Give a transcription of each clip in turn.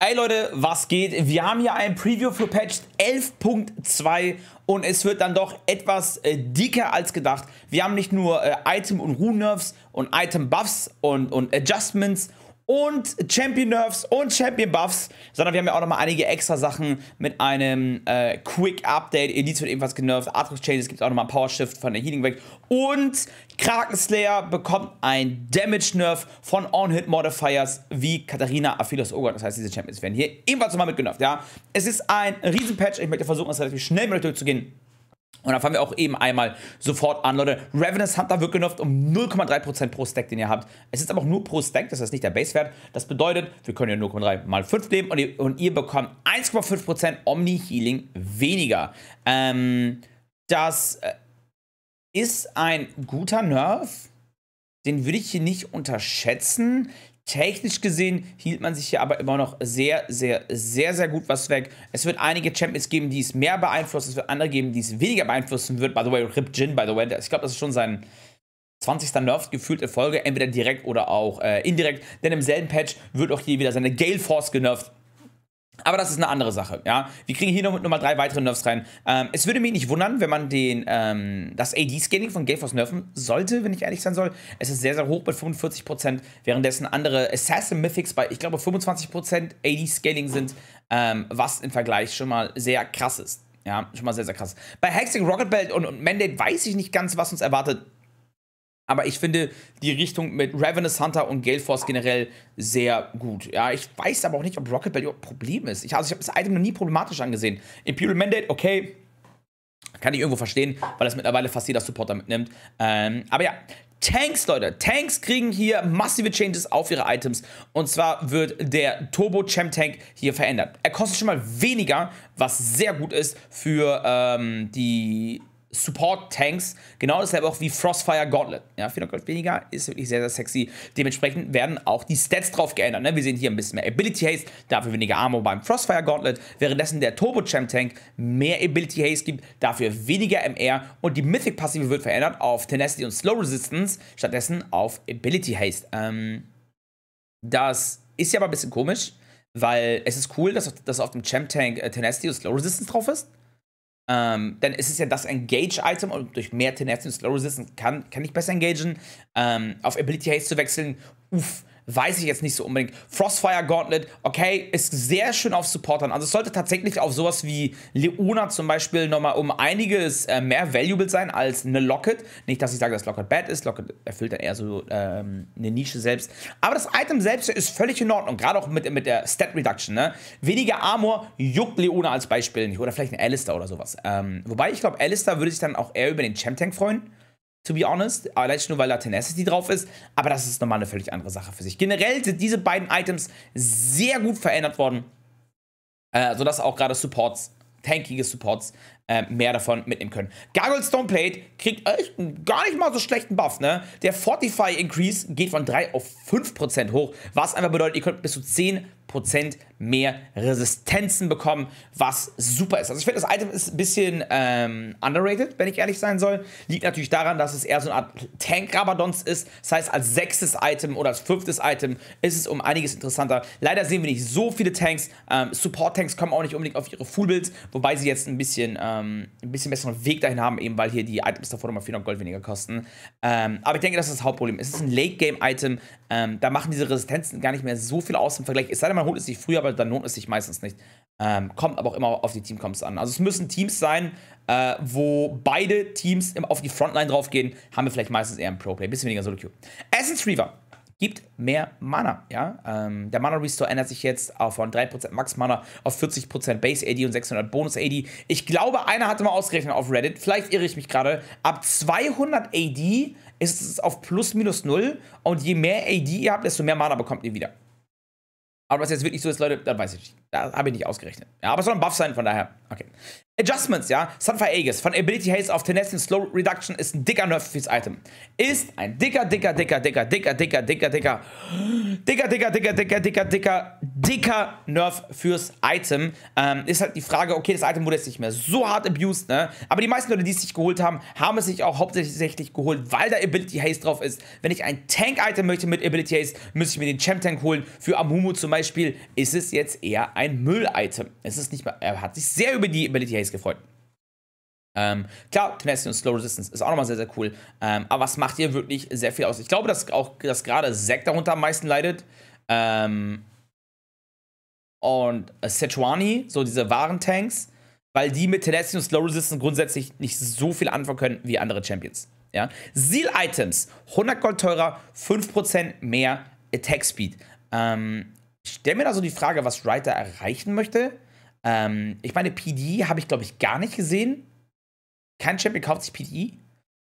Hey Leute, was geht? Wir haben hier ein Preview für Patch 11.2 und es wird dann doch etwas äh, dicker als gedacht. Wir haben nicht nur äh, Item- und Rune-Nerfs und Item-Buffs und, und Adjustments und Champion Nerfs und Champion Buffs, sondern wir haben ja auch nochmal einige extra Sachen mit einem äh, Quick Update. Elites wird ebenfalls genervt, Atrox Changes gibt auch nochmal einen Power Shift von der Healing weg und Kraken Slayer bekommt ein Damage Nerf von On-Hit Modifiers wie Katharina Aphilos Ogre. Das heißt, diese Champions werden hier ebenfalls nochmal mit genervt, ja. Es ist ein Riesenpatch. Ich möchte versuchen, das relativ schnell mit euch durchzugehen. Und dann fangen wir auch eben einmal sofort an, Leute. Ravenous Hunter wird genervt um 0,3% pro Stack, den ihr habt. Es ist aber auch nur pro Stack, das ist nicht der Basewert. Das bedeutet, wir können ja 0,3 mal 5 nehmen und ihr, und ihr bekommt 1,5% Omni-Healing weniger. Ähm, das äh, ist ein guter Nerf. Den würde ich hier nicht unterschätzen. Technisch gesehen hielt man sich hier aber immer noch sehr, sehr, sehr, sehr gut was weg. Es wird einige Champions geben, die es mehr beeinflussen. Es wird andere geben, die es weniger beeinflussen wird. By the way, Rip Jin, by the way. Ich glaube, das ist schon sein 20. Nerf gefühlt in Folge. Entweder direkt oder auch äh, indirekt. Denn im selben Patch wird auch hier wieder seine Gale Force genervt. Aber das ist eine andere Sache, ja. Wir kriegen hier noch mit nochmal drei weitere Nerfs rein. Ähm, es würde mich nicht wundern, wenn man den, ähm, das AD-Scaling von Force nerven sollte, wenn ich ehrlich sein soll. Es ist sehr, sehr hoch bei 45%, währenddessen andere Assassin Mythics bei, ich glaube, 25% AD-Scaling sind, ähm, was im Vergleich schon mal sehr krass ist. Ja, schon mal sehr, sehr krass. Bei Hexing, Rocket Belt und, und Mandate weiß ich nicht ganz, was uns erwartet. Aber ich finde die Richtung mit Ravenous Hunter und Gale Force generell sehr gut. Ja, ich weiß aber auch nicht, ob Rocket Bell überhaupt ein Problem ist. Ich, also ich habe das Item noch nie problematisch angesehen. Imperial Mandate, okay. Kann ich irgendwo verstehen, weil das mittlerweile fast jeder Supporter mitnimmt. Ähm, aber ja, Tanks, Leute. Tanks kriegen hier massive Changes auf ihre Items. Und zwar wird der Turbo Champ Tank hier verändert. Er kostet schon mal weniger, was sehr gut ist für ähm, die Support-Tanks. Genau dasselbe auch wie Frostfire Gauntlet. Ja, 400 Gold weniger ist wirklich sehr, sehr sexy. Dementsprechend werden auch die Stats drauf geändert. Ne? Wir sehen hier ein bisschen mehr Ability Haste, dafür weniger Armor beim Frostfire Gauntlet. Währenddessen der Turbo Champ Tank mehr Ability Haste gibt, dafür weniger MR. Und die Mythic-Passive wird verändert auf Tenacity und Slow Resistance, stattdessen auf Ability Haste. Ähm, das ist ja aber ein bisschen komisch, weil es ist cool, dass, dass auf dem Champ Tank äh, Tenacity und Slow Resistance drauf ist. Ähm, denn es ist ja das Engage-Item und durch mehr Tenacity und Slow Resistance kann, kann ich besser engagen. Ähm, auf Ability Haste zu wechseln, uff, weiß ich jetzt nicht so unbedingt. Frostfire Gauntlet, okay, ist sehr schön auf Supportern. Also es sollte tatsächlich auf sowas wie Leona zum Beispiel nochmal um einiges äh, mehr valuable sein als eine Locket. Nicht, dass ich sage, dass Locket bad ist. Locket erfüllt dann eher so ähm, eine Nische selbst. Aber das Item selbst ist völlig in Ordnung. Gerade auch mit, mit der Stat Reduction. Ne? Weniger Armor juckt Leona als Beispiel nicht. Oder vielleicht eine Alistair oder sowas. Ähm, wobei ich glaube, Alistair würde sich dann auch eher über den Champ Tank freuen to be honest. Allein nur, weil da Tenacity drauf ist. Aber das ist nochmal eine völlig andere Sache für sich. Generell sind diese beiden Items sehr gut verändert worden. Äh, sodass auch gerade Supports, tankige Supports, äh, mehr davon mitnehmen können. Gargoyle Plate kriegt äh, echt gar nicht mal so schlechten Buff, ne? Der Fortify Increase geht von 3 auf 5% hoch, was einfach bedeutet, ihr könnt bis zu 10 Prozent mehr Resistenzen bekommen, was super ist. Also ich finde, das Item ist ein bisschen ähm, underrated, wenn ich ehrlich sein soll. Liegt natürlich daran, dass es eher so eine Art tank rabadons ist. Das heißt, als sechstes Item oder als fünftes Item ist es um einiges interessanter. Leider sehen wir nicht so viele Tanks. Ähm, Support-Tanks kommen auch nicht unbedingt auf ihre Full-Builds, wobei sie jetzt ein bisschen, ähm, ein bisschen besseren Weg dahin haben, eben weil hier die Items davor nochmal 400 Gold weniger kosten. Ähm, aber ich denke, das ist das Hauptproblem. Es ist ein Late-Game-Item. Ähm, da machen diese Resistenzen gar nicht mehr so viel aus im Vergleich. Es sei denn, man holt es sich früher, aber dann lohnt es sich meistens nicht. Ähm, kommt aber auch immer auf die Teamcomps an. Also es müssen Teams sein, äh, wo beide Teams auf die Frontline draufgehen, haben wir vielleicht meistens eher ein Pro-Play, bisschen weniger Solo-Queue. Essence Reaver gibt mehr Mana, ja. Ähm, der Mana-Restore ändert sich jetzt von 3% Max-Mana auf 40% Base-AD und 600 Bonus-AD. Ich glaube, einer hatte mal ausgerechnet auf Reddit, vielleicht irre ich mich gerade, ab 200 AD ist es auf plus minus 0 und je mehr AD ihr habt, desto mehr Mana bekommt ihr wieder. Aber was jetzt wirklich so ist, Leute, da weiß ich nicht. Da habe ich nicht ausgerechnet. Ja, aber es soll ein Buff sein, von daher. Okay. Adjustments, ja. Sunfire Aegis von Ability Haze auf Tenacity Slow Reduction ist ein dicker Nerf fürs Item. Ist ein dicker, dicker, dicker, dicker, dicker, dicker, dicker, dicker, dicker, dicker, dicker, dicker, dicker, dicker, dicker Nerf fürs Item. Ähm, ist halt die Frage, okay, das Item wurde jetzt nicht mehr so hart abused, ne? Aber die meisten Leute, die es sich geholt haben, haben es sich auch hauptsächlich geholt, weil da Ability Haze drauf ist. Wenn ich ein Tank-Item möchte mit Ability Haze, müsste ich mir den Champ Tank holen. Für Amumu zum Beispiel ist es jetzt eher ein Müll-Item. Es ist nicht mehr, er hat sich sehr über die Ability Haze jetzt gefreut. Ähm, klar, Tenacity und Slow Resistance ist auch nochmal sehr, sehr cool. Ähm, aber es macht hier wirklich sehr viel aus. Ich glaube, dass auch dass gerade Zack darunter am meisten leidet. Ähm, und Sechuani, so diese wahren Tanks, weil die mit Tenacity und Slow Resistance grundsätzlich nicht so viel anfangen können wie andere Champions. Ja? Seal-Items, 100 Gold teurer, 5% mehr Attack Speed. Ähm, ich stelle mir da so die Frage, was Ryder erreichen möchte. Ähm, ich meine, PD habe ich, glaube ich, gar nicht gesehen. Kein Champion kauft sich PD.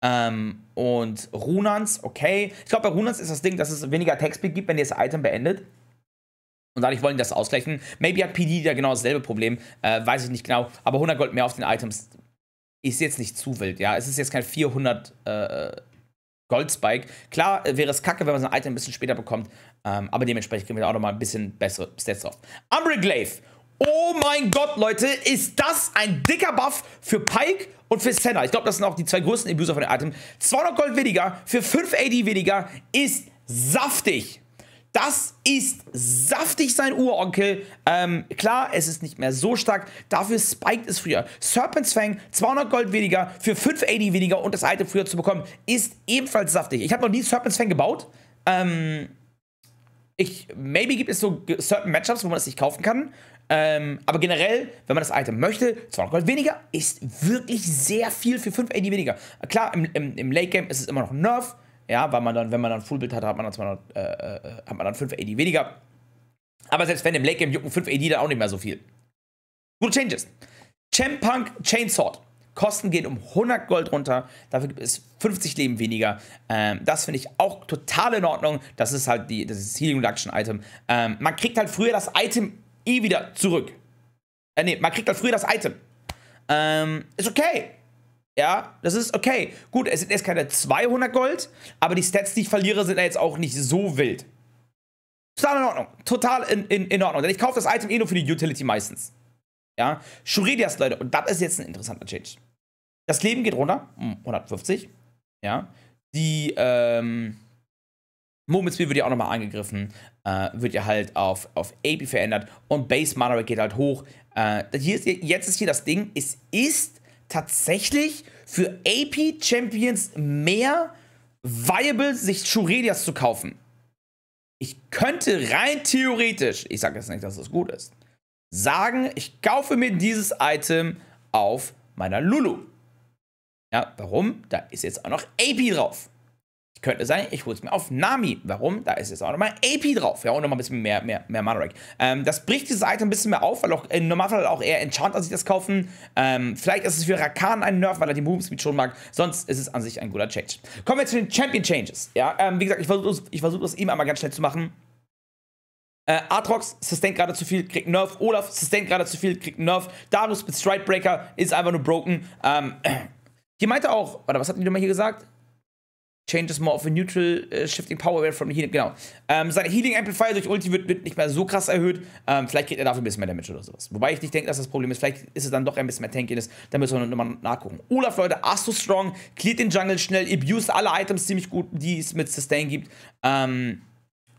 Ähm, und Runans, okay. Ich glaube, bei Runans ist das Ding, dass es weniger Textpeak gibt, wenn ihr das Item beendet. Und dadurch wollen die das ausgleichen. Maybe hat PD da genau dasselbe Problem. Äh, weiß ich nicht genau. Aber 100 Gold mehr auf den Items ist jetzt nicht zu wild, ja. Es ist jetzt kein 400 äh, Gold Spike. Klar äh, wäre es kacke, wenn man sein Item ein bisschen später bekommt. Ähm, aber dementsprechend kriegen wir da auch nochmal ein bisschen bessere Stats drauf. Umbre Oh mein Gott, Leute, ist das ein dicker Buff für Pike und für Senna. Ich glaube, das sind auch die zwei größten Abuser von den Item. 200 Gold weniger für 5 AD weniger ist saftig. Das ist saftig sein Uronkel. Ähm, klar, es ist nicht mehr so stark. Dafür spiked es früher. Serpent's Fang, 200 Gold weniger für 5 AD weniger und das Item früher zu bekommen, ist ebenfalls saftig. Ich habe noch nie Serpent's Fang gebaut. Ähm, ich, maybe gibt es so certain Matchups, wo man es nicht kaufen kann. Ähm, aber generell, wenn man das Item möchte, 200 Gold weniger ist wirklich sehr viel für 5 AD weniger. Klar, im, im, im Late Game ist es immer noch ein Nerf, ja, weil man dann, wenn man dann Full Build hat, hat man dann, 200, äh, äh, hat man dann 5 AD weniger. Aber selbst wenn im Late Game jucken 5 AD dann auch nicht mehr so viel. Gute Changes. Champunk Chainsword. Kosten gehen um 100 Gold runter, dafür gibt es 50 Leben weniger. Ähm, das finde ich auch total in Ordnung. Das ist halt die, das ist Healing Reduction Item. Ähm, man kriegt halt früher das Item eh wieder zurück. Äh, nee, man kriegt dann früher das Item. Ähm, ist okay. Ja, das ist okay. Gut, es sind jetzt keine 200 Gold, aber die Stats, die ich verliere, sind ja jetzt auch nicht so wild. Total in Ordnung. Total in, in, in Ordnung. Denn ich kaufe das Item eh nur für die Utility meistens. Ja, Shuridias, Leute, und das ist jetzt ein interessanter Change. Das Leben geht runter, 150. Hm, ja, die, ähm, Movement Speed wird ja auch nochmal angegriffen, äh, wird ja halt auf, auf AP verändert und Base Mana geht halt hoch. Äh, hier ist, jetzt ist hier das Ding, es ist tatsächlich für AP Champions mehr viable, sich Churelias zu kaufen. Ich könnte rein theoretisch, ich sage jetzt nicht, dass das gut ist, sagen, ich kaufe mir dieses Item auf meiner Lulu. Ja, warum? Da ist jetzt auch noch AP drauf. Könnte sein, ich hole es mir auf Nami. Warum? Da ist jetzt auch nochmal AP drauf. Ja, und nochmal ein bisschen mehr, mehr, mehr Manorak. Ähm, das bricht dieses Item ein bisschen mehr auf, weil auch äh, im Normalfall auch eher Enchanter sich das kaufen. Ähm, vielleicht ist es für Rakan ein Nerf, weil er die Movement Speed schon mag. Sonst ist es an sich ein guter Change. Kommen wir zu den Champion Changes. Ja, ähm, wie gesagt, ich versuche ich versuch das eben einmal ganz schnell zu machen. Äh, Atrox sustaint gerade zu viel, kriegt Nerf. Olaf sustaint gerade zu viel, kriegt Nerf. Darius mit Stridebreaker ist einfach nur broken. Ähm, hier meinte auch, oder was hat die nochmal hier gesagt? Changes more of a neutral uh, shifting power away from the healing. Genau. Ähm, sein Healing Amplifier durch Ulti wird, wird nicht mehr so krass erhöht. Ähm, vielleicht geht er dafür ein bisschen mehr Damage oder sowas. Wobei ich nicht denke, dass das Problem ist. Vielleicht ist es dann doch ein bisschen mehr Tankiness. Da müssen wir nochmal nachgucken. Olaf, Leute, Astro Strong, cleart den Jungle schnell, abused alle Items ziemlich gut, die es mit Sustain gibt. Ähm,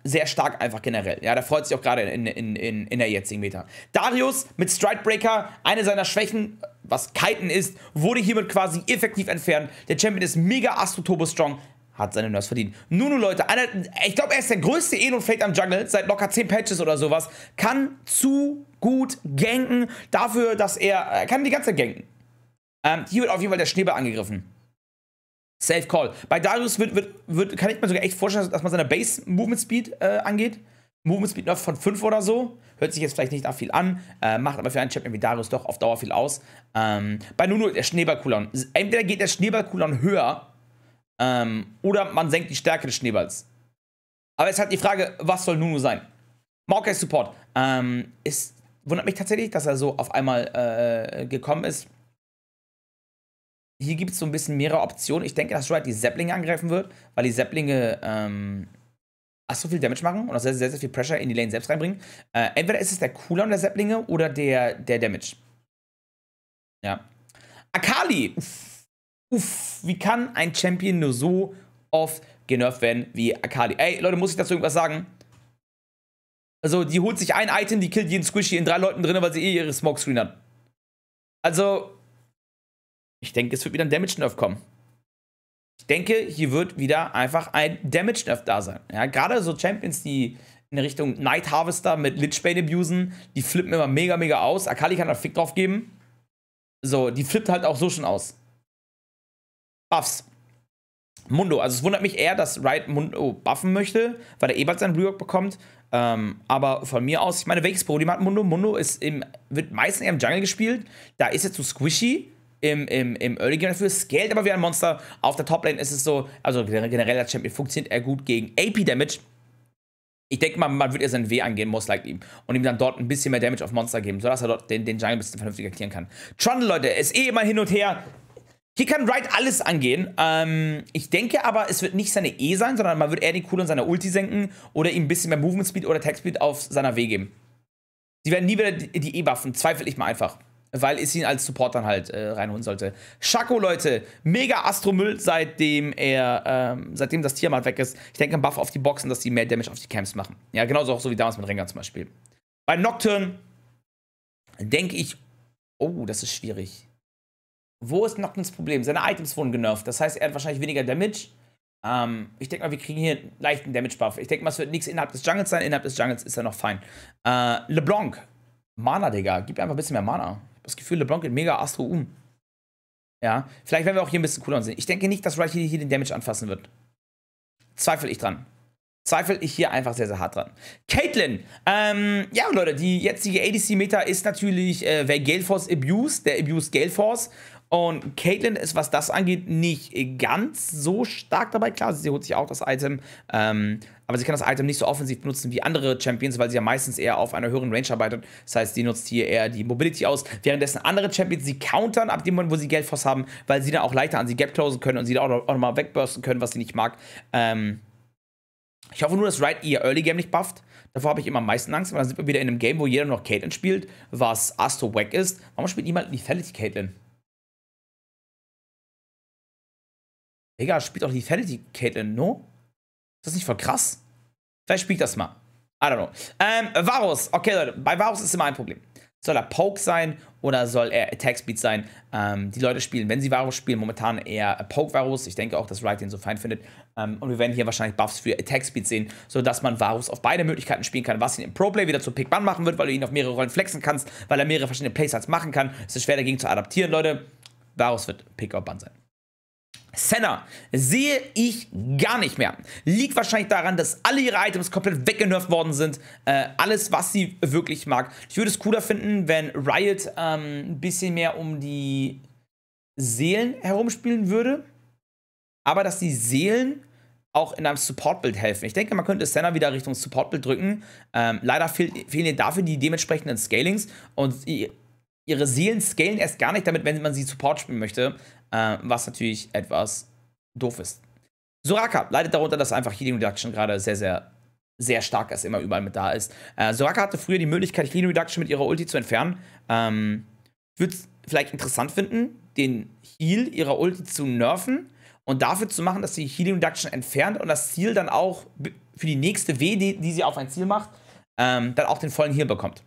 sehr stark einfach generell. Ja, da freut sich auch gerade in, in, in, in der jetzigen Meta. Darius mit Stridebreaker, eine seiner Schwächen, was Kiten ist, wurde hiermit quasi effektiv entfernt. Der Champion ist mega Astro Turbo Strong, hat seine Nerds verdient. Nunu, Leute, einer, ich glaube, er ist der größte Elo Fate am Jungle, seit locker 10 Patches oder sowas. Kann zu gut ganken, dafür, dass er, er äh, kann die ganze Zeit ganken. Ähm, hier wird auf jeden Fall der Schneeball angegriffen. Safe Call. Bei Darius wird, wird, wird, kann ich mir sogar echt vorstellen, dass man seine Base Movement Speed äh, angeht. Movement Speed noch von 5 oder so. Hört sich jetzt vielleicht nicht nach viel an, äh, macht aber für einen Champion wie Darius doch auf Dauer viel aus. Ähm, bei Nunu der Schneeball-Cooldown. Entweder geht der Schneeball-Cooldown höher ähm, oder man senkt die Stärke des Schneeballs. Aber es ist halt die Frage, was soll Nunu sein? Maokai Support. Ähm, es wundert mich tatsächlich, dass er so auf einmal äh, gekommen ist. Hier gibt es so ein bisschen mehrere Optionen. Ich denke, dass Stride die Zepplinge angreifen wird, weil die Zepplinge ähm, ach so viel Damage machen und auch sehr, sehr, sehr viel Pressure in die Lane selbst reinbringen. Äh, entweder ist es der Cooldown der Zepplinge oder der, der Damage. Ja. Akali! Uff. Uff, wie kann ein Champion nur so oft genervt werden wie Akali? Ey, Leute, muss ich dazu irgendwas sagen? Also, die holt sich ein Item, die killt jeden Squishy in drei Leuten drin, weil sie eh ihre Smokescreen hat. Also, ich denke, es wird wieder ein Damage Nerf kommen. Ich denke, hier wird wieder einfach ein Damage Nerf da sein. Ja, gerade so Champions, die in Richtung Night Harvester mit Lichbane abusen, die flippen immer mega, mega aus. Akali kann da Fick drauf geben. So, die flippt halt auch so schon aus. Buffs. Mundo. Also es wundert mich eher, dass Wright Mundo buffen möchte, weil er eh bald seinen Rework bekommt. Ähm, aber von mir aus, ich meine, welches Problem hat Mundo? Mundo ist im, wird meistens eher im Jungle gespielt. Da ist er zu squishy im, im, im Early Game dafür. Scaled aber wie ein Monster. Auf der Top-Lane ist es so, also generell der Champion funktioniert er gut gegen AP-Damage. Ich denke mal, man wird eher seinen W angehen, most likely. ihm. Und ihm dann dort ein bisschen mehr Damage auf Monster geben, sodass er dort den, den Jungle ein bisschen vernünftiger klären kann. Trundle, Leute, ist eh immer hin und her. Hier kann Wright alles angehen. Ähm, ich denke aber, es wird nicht seine E sein, sondern man wird eher die Cool in seiner Ulti senken oder ihm ein bisschen mehr Movement Speed oder Attack Speed auf seiner W geben. Sie werden nie wieder die E buffen, zweifle ich mal einfach. Weil es ihn als Support dann halt äh, reinholen sollte. Schako, Leute, mega Astromüll, seitdem er, ähm, seitdem das Tier mal weg ist. Ich denke, ein Buff auf die Boxen, dass die mehr Damage auf die Camps machen. Ja, genauso auch so wie damals mit Rengar zum Beispiel. Bei Nocturne denke ich, oh, das ist schwierig. Wo ist Noctons Problem? Seine Items wurden genervt. Das heißt, er hat wahrscheinlich weniger Damage. Ähm, ich denke mal, wir kriegen hier einen leichten Damage-Buff. Ich denke mal, es wird nichts innerhalb des Jungles sein. Innerhalb des Jungles ist er noch fein. Äh, LeBlanc. Mana, Digga. Gib einfach ein bisschen mehr Mana. Ich habe das Gefühl, LeBlanc geht mega Astro um. Ja, vielleicht werden wir auch hier ein bisschen cooler sehen. Ich denke nicht, dass Riot hier den Damage anfassen wird. Zweifel ich dran Zweifel ich hier einfach sehr, sehr hart dran. Caitlyn, ähm, ja Leute, die jetzige ADC-Meta ist natürlich, äh, wer Galeforce abused, der abused Galeforce und Caitlyn ist, was das angeht, nicht ganz so stark dabei. Klar, sie holt sich auch das Item, ähm, aber sie kann das Item nicht so offensiv benutzen wie andere Champions, weil sie ja meistens eher auf einer höheren Range arbeitet. Das heißt, sie nutzt hier eher die Mobility aus, währenddessen andere Champions sie countern ab dem Moment, wo sie Geld Geldfoss haben, weil sie dann auch leichter an sie Gap closen können und sie dann auch nochmal wegbursten können, was sie nicht mag. Ähm, ich hoffe nur, dass Wright ihr Early Game nicht bufft. Davor habe ich immer am meisten Angst, weil dann sind wir wieder in einem Game, wo jeder noch Caitlyn spielt, was Astro wack ist. Warum spielt niemand Lethality Caitlyn? Digga, spielt auch die Fatality Caitlyn, no? Ist das nicht voll krass? Vielleicht spielt das mal. I don't know. Ähm, Varus. Okay, Leute, bei Varus ist immer ein Problem. Soll er Poke sein oder soll er Attack Speed sein? Ähm, die Leute spielen, wenn sie Varus spielen, momentan eher Poke Varus. Ich denke auch, dass Wright den so fein findet. Ähm, und wir werden hier wahrscheinlich Buffs für Attack Speed sehen, sodass man Varus auf beide Möglichkeiten spielen kann, was ihn im Pro Play wieder zu Pick Bun machen wird, weil du ihn auf mehrere Rollen flexen kannst, weil er mehrere verschiedene Playsets machen kann. Es ist schwer dagegen zu adaptieren, Leute. Varus wird Pick or Bun sein. Senna sehe ich gar nicht mehr. Liegt wahrscheinlich daran, dass alle ihre Items komplett weggenervt worden sind. Äh, alles, was sie wirklich mag. Ich würde es cooler finden, wenn Riot ähm, ein bisschen mehr um die Seelen herumspielen würde. Aber dass die Seelen auch in einem Support-Bild helfen. Ich denke, man könnte Senna wieder Richtung Support-Bild drücken. Ähm, leider fehl, fehlen ihr dafür die dementsprechenden Scalings und ihre Seelen scalen erst gar nicht damit, wenn man sie Support spielen möchte, äh, was natürlich etwas doof ist. Soraka leidet darunter, dass einfach Healing Reduction gerade sehr, sehr, sehr stark ist, immer überall mit da ist. Äh, Soraka hatte früher die Möglichkeit, Healing Reduction mit ihrer Ulti zu entfernen. Ähm, Würde es vielleicht interessant finden, den Heal ihrer Ulti zu nerven und dafür zu machen, dass sie Healing Reduction entfernt und das Ziel dann auch für die nächste W, die, die sie auf ein Ziel macht, ähm, dann auch den vollen Heal bekommt.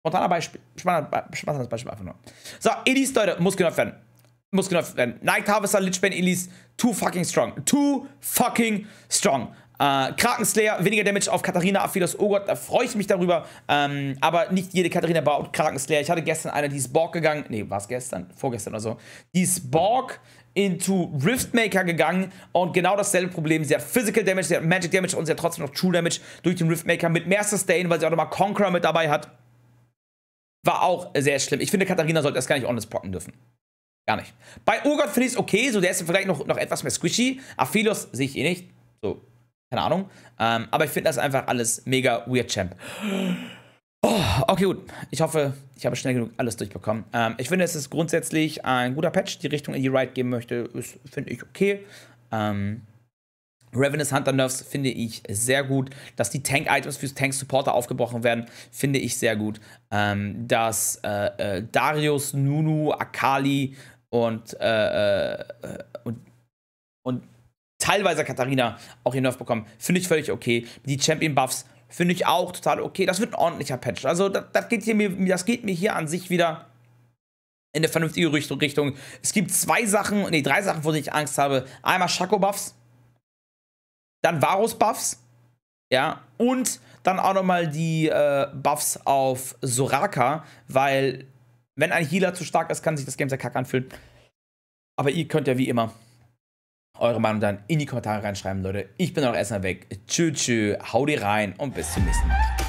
Spontaner Beispiel. Spontanes Beispiel einfach nur. So, Elise, Leute, muss genervt werden. Muss genervt werden. Night Harvester, Lichban, Elise, too fucking strong. Too fucking strong. Äh, Krakenslayer, weniger Damage auf Katharina Aphilos. Oh Gott, da freue ich mich darüber. Ähm, aber nicht jede Katharina baut Krakenslayer. Ich hatte gestern eine, die ist Borg gegangen. Nee, war es gestern? Vorgestern oder so. Die ist Borg into Riftmaker gegangen und genau dasselbe Problem. Sie hat Physical Damage, sie hat Magic Damage und sie hat trotzdem noch True Damage durch den Riftmaker mit mehr Sustain, weil sie auch nochmal Conqueror mit dabei hat war auch sehr schlimm. Ich finde, Katharina sollte das gar nicht honest pocken dürfen. Gar nicht. Bei Urgot finde ich es okay, so der ist vielleicht noch, noch etwas mehr squishy. Aphilos sehe ich eh nicht. So, keine Ahnung. Ähm, aber ich finde das einfach alles mega weird, Champ. Oh, okay, gut. Ich hoffe, ich habe schnell genug alles durchbekommen. Ähm, ich finde, es ist grundsätzlich ein guter Patch. Die Richtung in die Ride geben möchte, finde ich, okay. Ähm, Ravenous Hunter Nerfs finde ich sehr gut. Dass die Tank-Items für Tank-Supporter aufgebrochen werden, finde ich sehr gut. Ähm, dass äh, äh, Darius, Nunu, Akali und, äh, äh und, und teilweise Katharina auch ihr Nerf bekommen, finde ich völlig okay. Die Champion-Buffs finde ich auch total okay. Das wird ein ordentlicher Patch. Also das, das geht, hier mir, das geht mir hier an sich wieder in eine vernünftige Richtung. Es gibt zwei Sachen, nee, drei Sachen, wo ich Angst habe. Einmal Shaco-Buffs dann Varus-Buffs, ja, und dann auch nochmal die äh, Buffs auf Soraka, weil wenn ein Healer zu stark ist, kann sich das Game sehr kack anfühlen. Aber ihr könnt ja wie immer eure Meinung dann in die Kommentare reinschreiben, Leute. Ich bin auch erstmal weg. Tschüss, tschüss, hau dir rein und bis zum nächsten Mal.